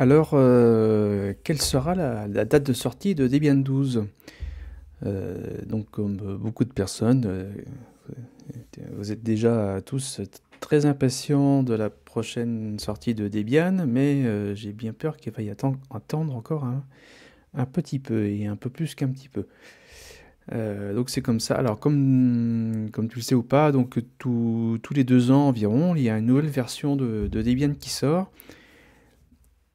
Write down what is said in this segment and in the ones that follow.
Alors, euh, quelle sera la, date de sortie de Debian 12 euh, Donc, comme beaucoup de personnes, euh, vous êtes déjà tous très impatients de la prochaine sortie de Debian, mais j'ai bien peur qu'il faille attendre, attendre encore un, petit peu, et un peu plus qu'un petit peu. donc c'est comme ça. Alors comme, tu le sais ou pas, donc tous les deux ans environ, il y a une nouvelle version de Debian qui sort.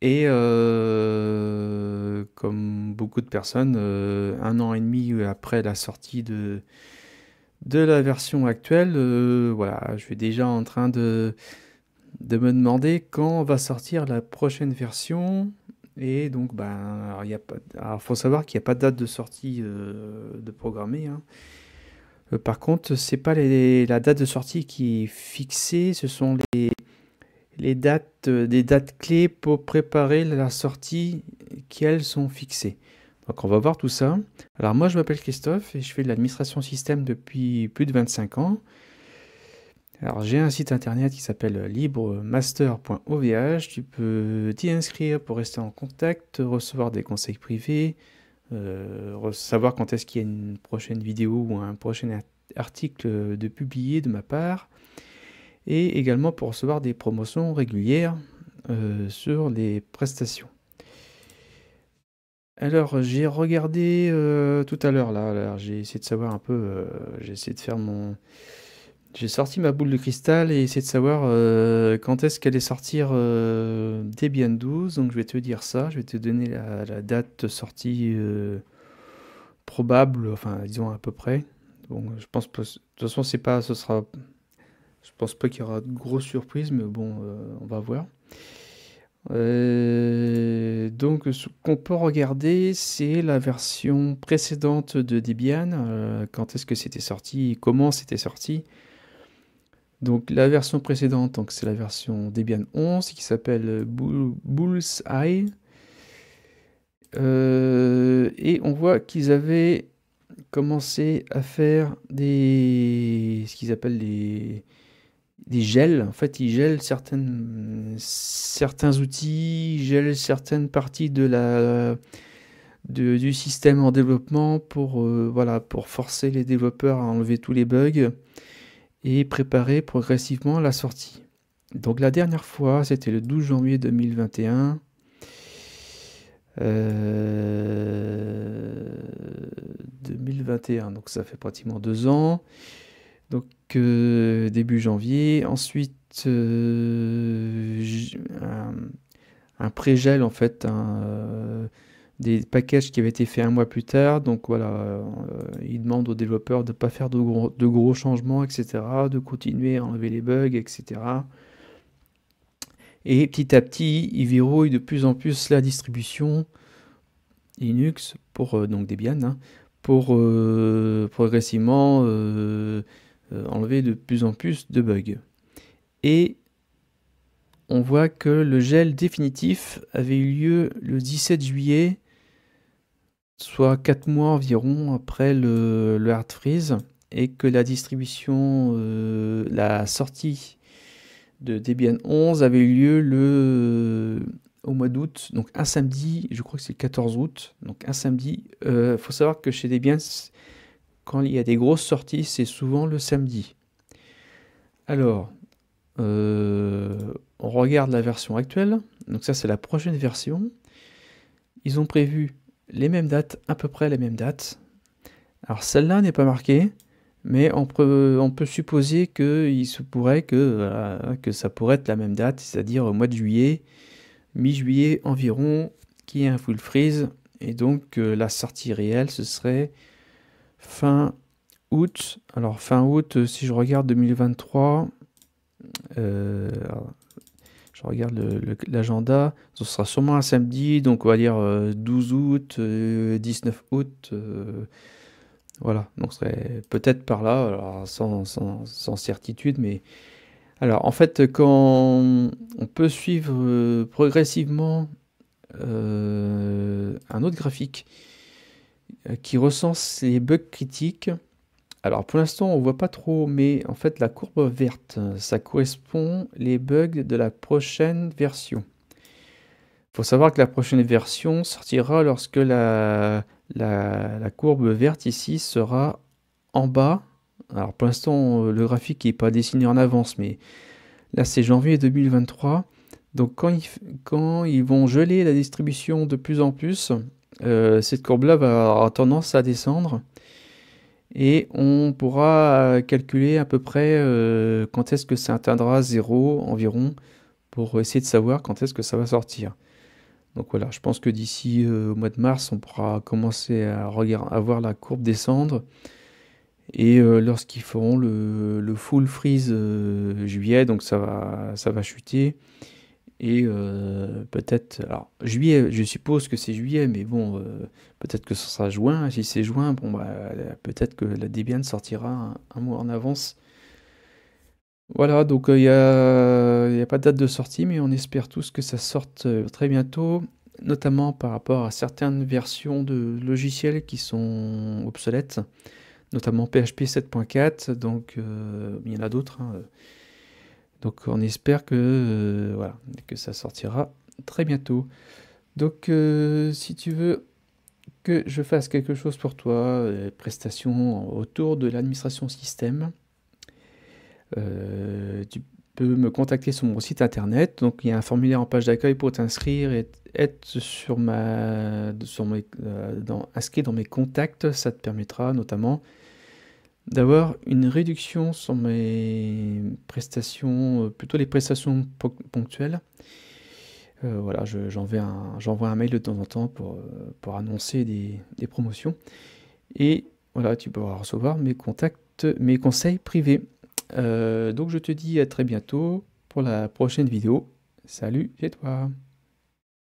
Et euh, comme beaucoup de personnes, euh, un an et demi après la sortie de, de la version actuelle, euh, voilà, je suis déjà en train de, de me demander quand va sortir la prochaine version. Et donc, ben, il faut savoir qu'il n'y a pas de date de sortie de programmée. Hein. Par contre, c'est pas la date de sortie qui est fixée, ce sont les, les dates, euh, des dates clés pour préparer la sortie qui elles sont fixées. Donc on va voir tout ça. Alors moi je m'appelle Christophe et je fais de l'administration système depuis plus de 25 ans. Alors j'ai un site internet qui s'appelle libremaster.ovh. Tu peux t'y inscrire pour rester en contact, recevoir des conseils privés, euh, savoir quand est-ce qu'il y a une prochaine vidéo ou un prochain article de publier de ma part et également pour recevoir des promotions régulières euh, sur des prestations. Alors j'ai regardé euh, tout à l'heure là, j'ai essayé de savoir un peu, euh, j'ai essayé de faire mon, j'ai sorti ma boule de cristal et essayé de savoir quand est-ce qu'elle est sortir Debian 12. Donc je vais te dire ça, je vais te donner la, date sortie probable, enfin disons à peu près. donc je pense que de toute façon c'est pas, ce sera je pense pas qu'il y aura de grosses surprises, mais bon, euh, on va voir. Euh, donc, ce qu'on peut regarder, c'est la version précédente de Debian. Euh, quand est-ce que c'était sorti Comment c'était sorti Donc, la version précédente, donc c'est la version Debian 11 qui s'appelle Bullseye. et on voit qu'ils avaient commencé à faire des ce qu'ils appellent des ils gèlent, en certaines, certains outils, il gèlent certaines parties de la, du système en développement pour, euh, voilà, pour forcer les développeurs à enlever tous les bugs et préparer progressivement la sortie. Donc la dernière fois, c'était le 12 janvier 2021. 2021, euh, donc ça fait pratiquement deux ans. Donc début janvier. Ensuite, euh, un, pré-gel en fait, euh, des packages qui avaient été faits un mois plus tard. Donc voilà, euh, il demande aux développeurs de ne pas faire de gros, de gros, changements, etc., de continuer à enlever les bugs, etc. Et petit à petit, il verrouille de plus en plus la distribution Linux, pour donc Debian, hein, pour progressivement euh, enlever de plus en plus de bugs. Et on voit que le gel définitif avait eu lieu le 17 juillet, soit 4 mois environ après le, hard freeze, et que la distribution, euh, la sortie de Debian 11 avait eu lieu le, euh, au mois d'août, donc un samedi, je crois que c'est le 14 août, donc un samedi. Il faut savoir que chez Debian, quand il y a des grosses sorties, c'est souvent le samedi. Alors, euh, on regarde la version actuelle. Donc ça, c'est la prochaine version. Ils ont prévu les mêmes dates, à peu près les mêmes dates. Alors celle-là n'est pas marquée, mais on peut, supposer se pourrait que, que ça pourrait être la même date, c'est-à-dire au mois de juillet, mi-juillet environ, qui est un full freeze. Et donc euh, la sortie réelle, ce serait Fin août, alors fin août, euh, si je regarde 2023, euh, je regarde l'agenda, ce sera sûrement un samedi, donc on va dire 12 euh, août, 19 août, voilà, donc ce serait peut-être par là, sans, certitude, mais alors en fait quand on peut suivre progressivement un autre graphique, euh, qui recense les bugs critiques. Alors pour l'instant on voit pas trop, mais en fait la courbe verte, ça correspond les bugs de la prochaine version. Il faut savoir que la prochaine version sortira lorsque la, courbe verte ici sera en bas. Alors pour l'instant le graphique n'est pas dessiné en avance, mais là c'est janvier 2023. Donc quand ils vont geler la distribution de plus en plus, euh, cette courbe-là va avoir tendance à descendre. Et on pourra calculer à peu près euh, quand est-ce que ça atteindra 0 environ pour essayer de savoir quand est-ce que ça va sortir. Donc voilà, je pense que d'ici euh, au mois de mars, on pourra commencer à, à voir la courbe descendre. Et lorsqu'ils feront le, le, full freeze juillet, donc ça va, ça va chuter. Et euh, peut-être, alors juillet, je suppose que c'est juillet, mais bon, euh, peut-être que ce sera juin. Si c'est juin, bon, bah, peut-être que la Debian sortira un, mois en avance. Voilà, donc euh, il n'y a, pas de date de sortie, mais on espère tous que ça sorte très bientôt, notamment par rapport à certaines versions de logiciels qui sont obsolètes, notamment PHP 7.4, donc il y en a d'autres. Hein, donc on espère que, euh, voilà, que ça sortira très bientôt. Donc euh, si tu veux que je fasse quelque chose pour toi, euh, prestations autour de l'administration système, tu peux me contacter sur mon site internet. Donc il y a un formulaire en page d'accueil pour t'inscrire et être sur ma, dans, inscrit dans mes contacts. Ça te permettra notamment d'avoir une réduction sur mes prestations, euh, plutôt les prestations ponctuelles. Euh, voilà, j'envoie un, un, mail de temps en temps pour, euh, annoncer des, promotions. Et voilà, tu pourras recevoir mes contacts, mes conseils privés. donc je te dis à très bientôt pour la prochaine vidéo. Salut chez toi